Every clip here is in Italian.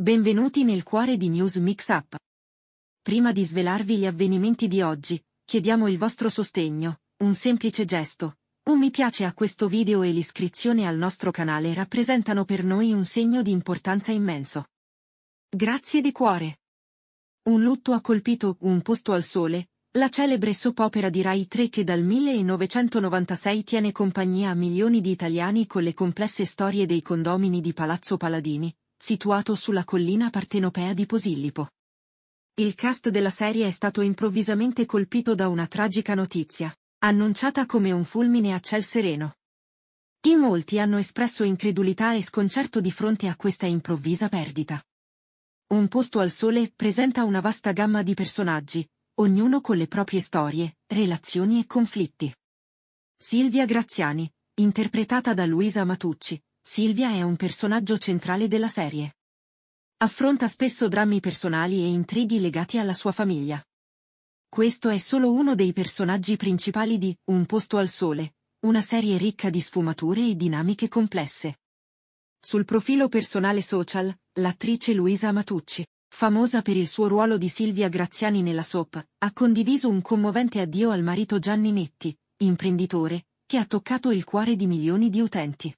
Benvenuti nel cuore di News Mix Up. Prima di svelarvi gli avvenimenti di oggi, chiediamo il vostro sostegno, un semplice gesto. Un mi piace a questo video e l'iscrizione al nostro canale rappresentano per noi un segno di importanza immenso. Grazie di cuore. Un lutto ha colpito Un posto al sole, la celebre soap opera di Rai 3 che dal 1996 tiene compagnia a milioni di italiani con le complesse storie dei condomini di Palazzo Paladini, situato sulla collina partenopea di Posillipo. Il cast della serie è stato improvvisamente colpito da una tragica notizia, annunciata come un fulmine a ciel sereno. In molti hanno espresso incredulità e sconcerto di fronte a questa improvvisa perdita. Un posto al sole presenta una vasta gamma di personaggi, ognuno con le proprie storie, relazioni e conflitti. Silvia Graziani, interpretata da Luisa Matucci, Silvia è un personaggio centrale della serie. Affronta spesso drammi personali e intrighi legati alla sua famiglia. Questo è solo uno dei personaggi principali di Un posto al sole, una serie ricca di sfumature e dinamiche complesse. Sul profilo personale social, l'attrice Luisa Matucci, famosa per il suo ruolo di Silvia Graziani nella soap, ha condiviso un commovente addio al marito Gianni Netti, imprenditore, che ha toccato il cuore di milioni di utenti.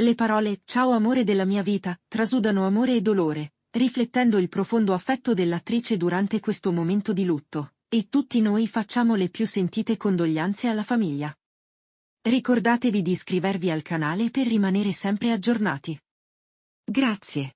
Le parole Ciao amore della mia vita trasudano amore e dolore, riflettendo il profondo affetto dell'attrice durante questo momento di lutto, e tutti noi facciamo le più sentite condoglianze alla famiglia. Ricordatevi di iscrivervi al canale per rimanere sempre aggiornati. Grazie.